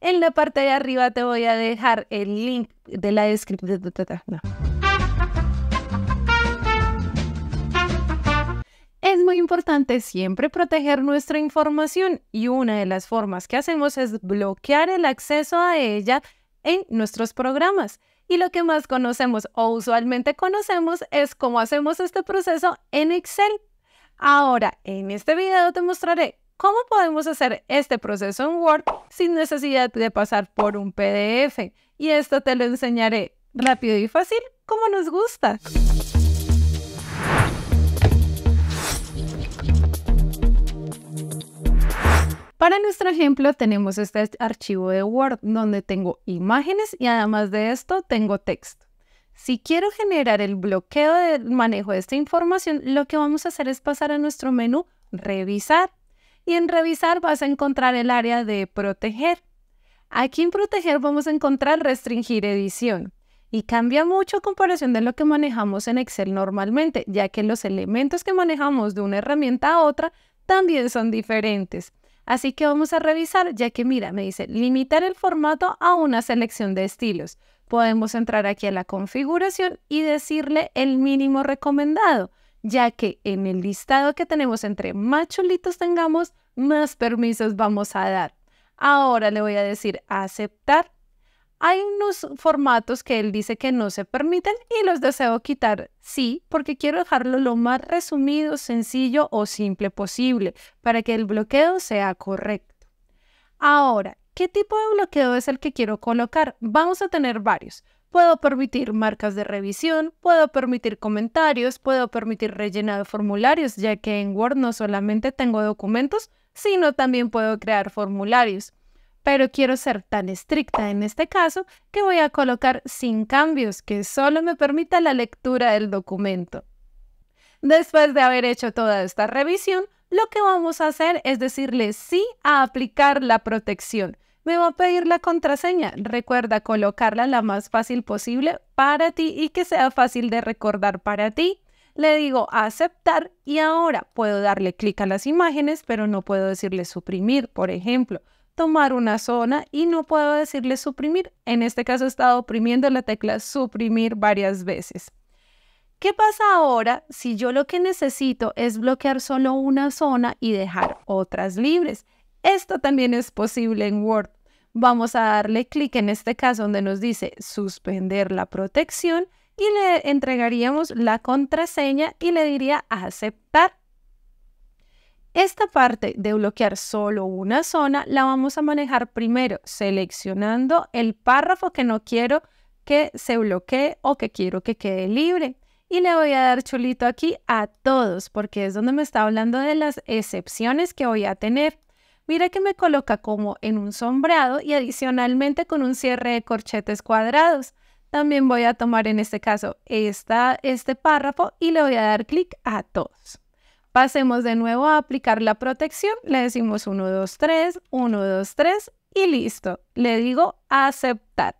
En la parte de arriba te voy a dejar el link de la descripción. Es muy importante siempre proteger nuestra información y una de las formas que hacemos es bloquear el acceso a ella en nuestros programas. Y lo que más conocemos o usualmente conocemos es cómo hacemos este proceso en Excel. Ahora, en este video te mostraré ¿Cómo podemos hacer este proceso en Word sin necesidad de pasar por un PDF? Y esto te lo enseñaré rápido y fácil, como nos gusta. Para nuestro ejemplo tenemos este archivo de Word donde tengo imágenes y además de esto tengo texto. Si quiero generar el bloqueo del manejo de esta información, lo que vamos a hacer es pasar a nuestro menú Revisar y en revisar vas a encontrar el área de proteger. Aquí en proteger vamos a encontrar restringir edición. Y cambia mucho a comparación de lo que manejamos en Excel normalmente, ya que los elementos que manejamos de una herramienta a otra también son diferentes. Así que vamos a revisar, ya que mira, me dice limitar el formato a una selección de estilos. Podemos entrar aquí a la configuración y decirle el mínimo recomendado, ya que en el listado que tenemos entre más chulitos tengamos, más permisos vamos a dar. Ahora le voy a decir aceptar. Hay unos formatos que él dice que no se permiten y los deseo quitar, sí, porque quiero dejarlo lo más resumido, sencillo o simple posible para que el bloqueo sea correcto. Ahora, ¿qué tipo de bloqueo es el que quiero colocar? Vamos a tener varios. Puedo permitir marcas de revisión, puedo permitir comentarios, puedo permitir rellenado de formularios, ya que en Word no solamente tengo documentos, sino también puedo crear formularios. Pero quiero ser tan estricta en este caso que voy a colocar sin cambios que solo me permita la lectura del documento. Después de haber hecho toda esta revisión, lo que vamos a hacer es decirle sí a aplicar la protección. Me va a pedir la contraseña. Recuerda colocarla la más fácil posible para ti y que sea fácil de recordar para ti le digo aceptar y ahora puedo darle clic a las imágenes, pero no puedo decirle suprimir, por ejemplo, tomar una zona y no puedo decirle suprimir. En este caso he estado oprimiendo la tecla suprimir varias veces. ¿Qué pasa ahora si yo lo que necesito es bloquear solo una zona y dejar otras libres? Esto también es posible en Word. Vamos a darle clic en este caso donde nos dice suspender la protección y le entregaríamos la contraseña y le diría aceptar. Esta parte de bloquear solo una zona la vamos a manejar primero seleccionando el párrafo que no quiero que se bloquee o que quiero que quede libre. Y le voy a dar chulito aquí a todos porque es donde me está hablando de las excepciones que voy a tener. Mira que me coloca como en un sombreado y adicionalmente con un cierre de corchetes cuadrados. También voy a tomar en este caso este párrafo y le voy a dar clic a todos. Pasemos de nuevo a aplicar la protección. Le decimos 1, 2, 3, 1, 2, 3 y listo. Le digo aceptar.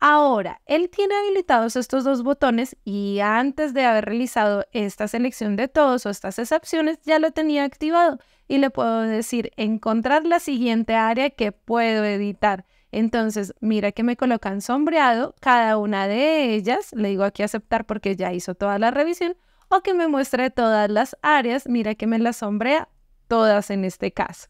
Ahora, él tiene habilitados estos dos botones y antes de haber realizado esta selección de todos o estas excepciones, ya lo tenía activado y le puedo decir encontrar la siguiente área que puedo editar entonces, mira que me colocan sombreado cada una de ellas. Le digo aquí aceptar porque ya hizo toda la revisión. O que me muestre todas las áreas. Mira que me las sombrea todas en este caso.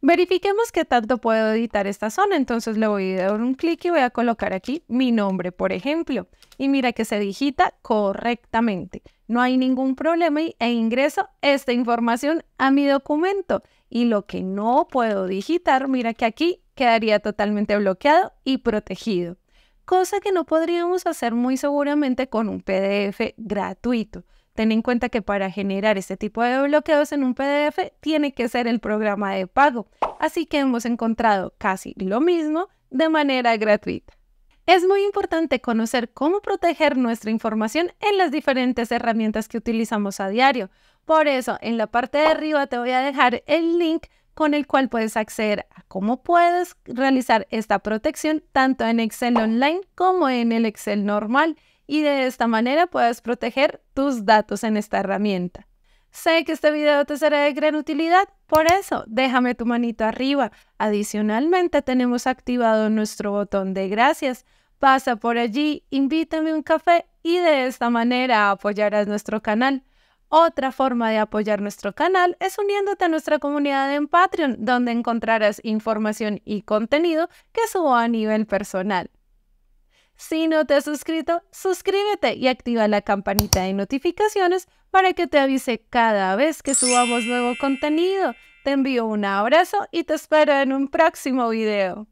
Verifiquemos qué tanto puedo editar esta zona, entonces le voy a dar un clic y voy a colocar aquí mi nombre, por ejemplo. Y mira que se digita correctamente. No hay ningún problema e ingreso esta información a mi documento. Y lo que no puedo digitar, mira que aquí quedaría totalmente bloqueado y protegido. Cosa que no podríamos hacer muy seguramente con un PDF gratuito. Ten en cuenta que para generar este tipo de bloqueos en un PDF tiene que ser el programa de pago, así que hemos encontrado casi lo mismo de manera gratuita. Es muy importante conocer cómo proteger nuestra información en las diferentes herramientas que utilizamos a diario. Por eso, en la parte de arriba te voy a dejar el link con el cual puedes acceder a cómo puedes realizar esta protección tanto en Excel online como en el Excel normal y de esta manera puedas proteger tus datos en esta herramienta. Sé que este video te será de gran utilidad, por eso déjame tu manito arriba. Adicionalmente tenemos activado nuestro botón de gracias. Pasa por allí, invítame un café y de esta manera apoyarás nuestro canal. Otra forma de apoyar nuestro canal es uniéndote a nuestra comunidad en Patreon, donde encontrarás información y contenido que subo a nivel personal. Si no te has suscrito, suscríbete y activa la campanita de notificaciones para que te avise cada vez que subamos nuevo contenido. Te envío un abrazo y te espero en un próximo video.